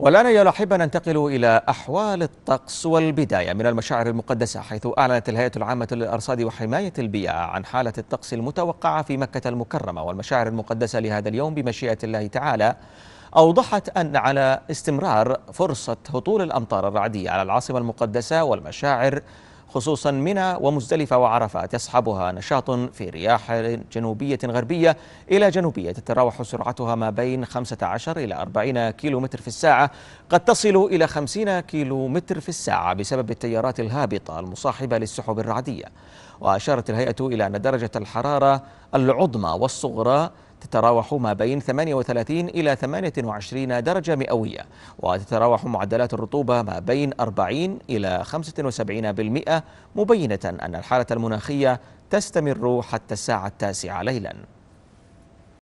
والآن يا لحبة ننتقل إلى أحوال الطقس والبداية من المشاعر المقدسة حيث أعلنت الهيئة العامة للأرصاد وحماية البيئة عن حالة الطقس المتوقعة في مكة المكرمة والمشاعر المقدسة لهذا اليوم بمشيئة الله تعالى أوضحت أن على استمرار فرصة هطول الأمطار الرعدية على العاصمة المقدسة والمشاعر خصوصا منى ومزدلفة وعرفات يصحبها نشاط في رياح جنوبية غربية إلى جنوبية تتراوح سرعتها ما بين 15 إلى 40 كيلومتر في الساعة قد تصل إلى 50 كيلومتر في الساعة بسبب التيارات الهابطة المصاحبة للسحب الرعدية وأشارت الهيئة إلى أن درجة الحرارة العظمى والصغرى تتراوح ما بين 38 إلى 28 درجة مئوية وتتراوح معدلات الرطوبة ما بين 40 إلى 75% مبينة أن الحالة المناخية تستمر حتى الساعة التاسعة ليلاً